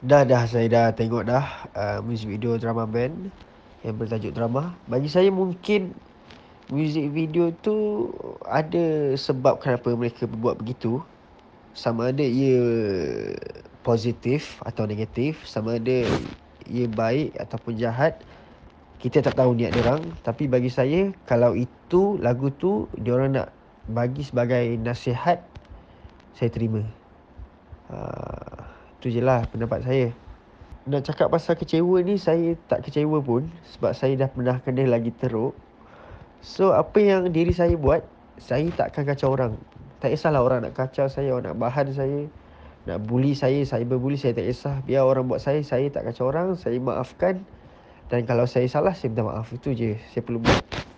Dah dah saya dah tengok dah uh, music video drama band yang bertajuk drama. Bagi saya mungkin music video tu ada sebab kenapa mereka buat begitu. Sama ada ia positif atau negatif, sama ada ia baik ataupun jahat. Kita tak tahu niat orang, tapi bagi saya kalau itu lagu tu orang nak bagi sebagai nasihat saya terima. Uh, Tu je lah pendapat saya Nak cakap pasal kecewa ni Saya tak kecewa pun Sebab saya dah pernah kena lagi teruk So apa yang diri saya buat Saya tak kacau orang Tak kisahlah orang nak kacau saya Orang nak bahan saya Nak bully saya saya bully saya tak kisah Biar orang buat saya Saya tak kacau orang Saya maafkan Dan kalau saya salah Saya minta maaf Itu je Saya perlu buat